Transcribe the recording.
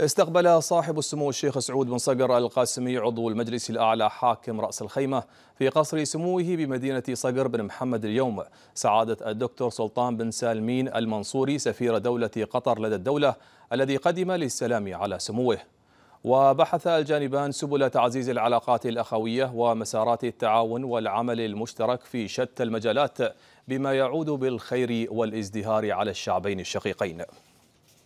استقبل صاحب السمو الشيخ سعود بن صقر القاسمي عضو المجلس الأعلى حاكم رأس الخيمة في قصر سموه بمدينة صقر بن محمد اليوم سعادة الدكتور سلطان بن سالمين المنصوري سفير دولة قطر لدى الدولة الذي قدم للسلام على سموه وبحث الجانبان سبل تعزيز العلاقات الأخوية ومسارات التعاون والعمل المشترك في شتى المجالات بما يعود بالخير والازدهار على الشعبين الشقيقين